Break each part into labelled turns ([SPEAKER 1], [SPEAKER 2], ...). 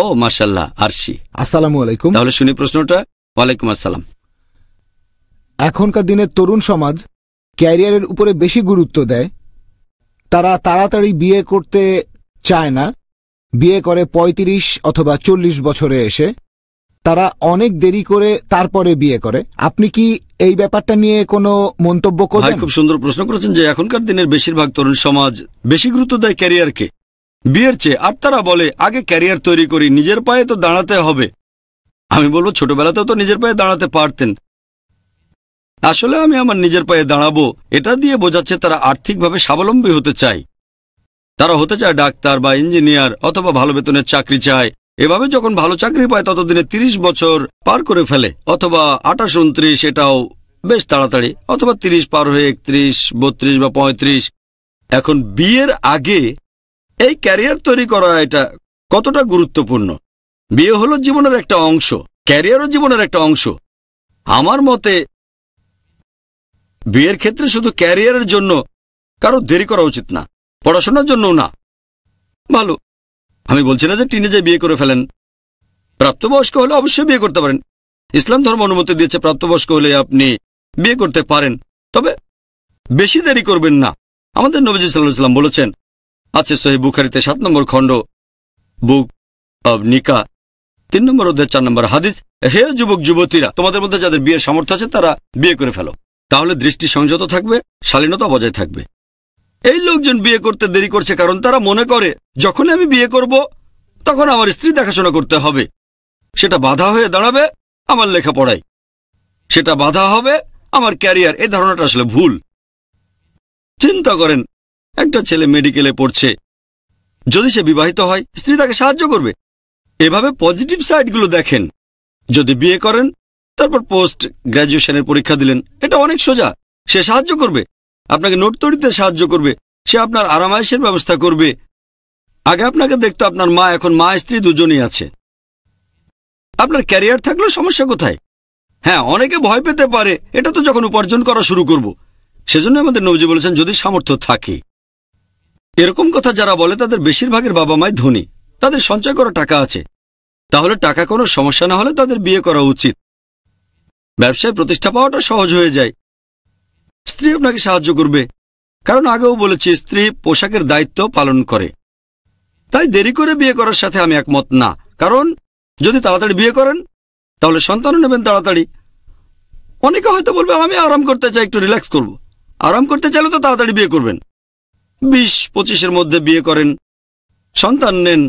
[SPEAKER 1] ও মাসাল্লাহ আরশি
[SPEAKER 2] আসসালামু আলাইকুম
[SPEAKER 1] তাহলে শুনি প্রশ্নটা ওয়ালাইকুম আসসালাম
[SPEAKER 2] এখনকার দিনের তরুণ সমাজ ক্যারিয়ারের উপরে বেশি গুরুত্ব দেয় তারা তাড়াতাড়ি বিয়ে করতে চায় না বিয়ে করে ৩৫ অথবা চল্লিশ বছরে এসে তারা অনেক দেরি করে তারপরে বিয়ে করে আপনি কি এই ব্যাপারটা নিয়ে কোনো মন্তব্য করেন খুব
[SPEAKER 1] সুন্দর প্রশ্ন করেছেন যে এখনকার দিনের বেশিরভাগ তরুণ সমাজ বেশি গুরুত্ব দেয় ক্যারিয়ারকে বিয়ের চেয়ে আর তারা বলে আগে ক্যারিয়ার তৈরি করি নিজের পায়ে তো দাঁড়াতে হবে আমি বলবো ছোটবেলাতেও তো নিজের পায়ে দাঁড়াতে পারতেন আসলে আমি আমার নিজের পায়ে দাঁড়াবো এটা দিয়ে বোঝাচ্ছে তারা আর্থিকভাবে স্বাবলম্বী হতে চায় তারা হতে চায় ডাক্তার বা ইঞ্জিনিয়ার অথবা ভালো বেতনের চাকরি চায় এভাবে যখন ভালো চাকরি পায় ততদিনে ৩০ বছর পার করে ফেলে অথবা আঠাশ উনত্রিশ এটাও বেশ তাড়াতাড়ি অথবা ৩০ পার হয়ে একত্রিশ বত্রিশ বা ৩৫ এখন বিয়ের আগে এই ক্যারিয়ার তৈরি করা এটা কতটা গুরুত্বপূর্ণ বিয়ে হলো জীবনের একটা অংশ ক্যারিয়ারও জীবনের একটা অংশ আমার মতে বিয়ের ক্ষেত্রে শুধু ক্যারিয়ারের জন্য কারো দেরি করা উচিত না পড়াশোনার জন্যও না ভালো আমি বলছি না যে টিনে যে বিয়ে করে ফেলেন প্রাপ্তবয়স্ক হলে অবশ্যই বিয়ে করতে পারেন ইসলাম ধর্ম অনুমতি দিয়েছে প্রাপ্তবয়স্ক হলে আপনি বিয়ে করতে পারেন তবে বেশি দেরি করবেন না আমাদের নবীজ সাল্লাহ ইসলাম বলেছেন আছে সোহেব বুখারিতে সাত নম্বর খণ্ড বুক অব নিকা তিন নম্বর অধ্যায় চার নম্বর হাদিস হে যুবক যুবতীরা তোমাদের মধ্যে যাদের বিয়ের সামর্থ্য আছে তারা বিয়ে করে ফেলো তাহলে দৃষ্টি সংযত থাকবে শালীনতা বজায় থাকবে এই লোকজন বিয়ে করতে দেরি করছে কারণ তারা মনে করে যখন আমি বিয়ে করব তখন আমার স্ত্রী দেখাশোনা করতে হবে সেটা বাধা হয়ে দাঁড়াবে আমার লেখাপড়ায় সেটা বাধা হবে আমার ক্যারিয়ার এই ধারণাটা আসলে ভুল চিন্তা করেন একটা ছেলে মেডিকেলে পড়ছে যদি সে বিবাহিত হয় স্ত্রী তাকে সাহায্য করবে এভাবে পজিটিভ সাইডগুলো দেখেন যদি বিয়ে করেন তারপর পোস্ট গ্র্যাজুয়েশনের পরীক্ষা দিলেন এটা অনেক সোজা সে সাহায্য করবে আপনাকে নোট তৈরিতে সাহায্য করবে সে আপনার আরামায়েশের ব্যবস্থা করবে আগে আপনাকে দেখতো আপনার মা এখন মা স্ত্রী দুজনই আছে আপনার ক্যারিয়ার থাকলেও সমস্যা কোথায় হ্যাঁ অনেকে ভয় পেতে পারে এটা তো যখন উপার্জন করা শুরু করব সেজন্য আমাদের নবজি বলেছেন যদি সামর্থ্য থাকে এরকম কথা যারা বলে তাদের বেশিরভাগের বাবা মায় ধনী তাদের সঞ্চয় করা টাকা আছে তাহলে টাকা কোনো সমস্যা না হলে তাদের বিয়ে করা উচিত ব্যবসায় প্রতিষ্ঠা পাওয়াটা সহজ হয়ে যায় স্ত্রী আপনাকে সাহায্য করবে কারণ আগেও বলেছি স্ত্রী পোশাকের দায়িত্ব পালন করে তাই দেরি করে বিয়ে করার সাথে আমি একমত না কারণ যদি তাড়াতাড়ি বিয়ে করেন তাহলে সন্তানও নেবেন তাড়াতাড়ি অনেকে হয়তো বলবে আমি আরাম করতে চাই একটু রিল্যাক্স করব আরাম করতে চাইলে তো তাড়াতাড়ি বিয়ে করবেন বিশ পঁচিশের মধ্যে বিয়ে করেন সন্তান নেন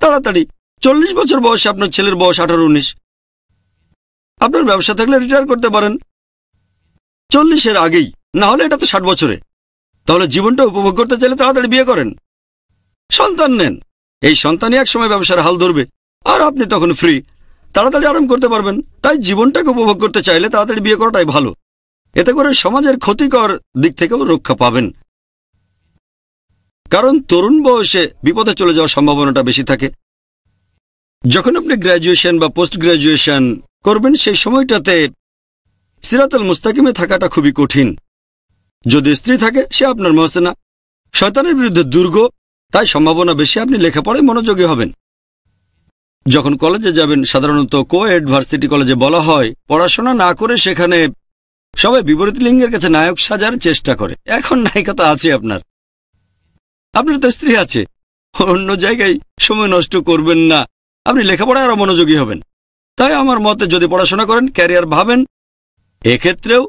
[SPEAKER 1] তাড়াতাড়ি চল্লিশ বছর বয়সে আপনার ছেলের বয়স আঠারো উনিশ আপনার ব্যবসা থাকলে রিটায়ার করতে পারেন চল্লিশের আগেই না হলে এটা তো ষাট বছরে তাহলে জীবনটা উপভোগ করতে চাইলে তাড়াতাড়ি বিয়ে করেন সন্তান নেন এই সন্তানই এক সময় ব্যবসার হাল ধরবে আর আপনি তখন ফ্রি তাড়াতাড়ি আরাম করতে পারবেন তাই জীবনটাকে উপভোগ করতে চাইলে তাড়াতাড়ি বিয়ে করাটাই ভালো এতে করে সমাজের ক্ষতিকর দিক থেকেও রক্ষা পাবেন কারণ তরুণ বয়সে বিপদে চলে যাওয়ার সম্ভাবনাটা বেশি থাকে যখন আপনি গ্র্যাজুয়েশন বা পোস্ট গ্র্যাজুয়েশন করবেন সেই সময়টাতে সিরাতাল মুস্তাকিমে থাকাটা খুবই কঠিন যদি স্ত্রী থাকে সে আপনার মহসেনা শয়তানের বিরুদ্ধে দুর্গ তাই সম্ভাবনা বেশি আপনি লেখাপড়ায় মনোযোগী হবেন যখন কলেজে যাবেন সাধারণত কো এডভার্সিটি কলেজে বলা হয় পড়াশোনা না করে সেখানে সবাই বিপরীত লিঙ্গের কাছে নায়ক সাজার চেষ্টা করে এখন নায়িকা তো আছে আপনার আপনার তো স্ত্রী আছে অন্য জায়গায় সময় নষ্ট করবেন না আপনি লেখাপড়ায় আরও মনোযোগী হবেন তাই আমার মতে যদি পড়াশোনা করেন ক্যারিয়ার ভাবেন এক্ষেত্রেও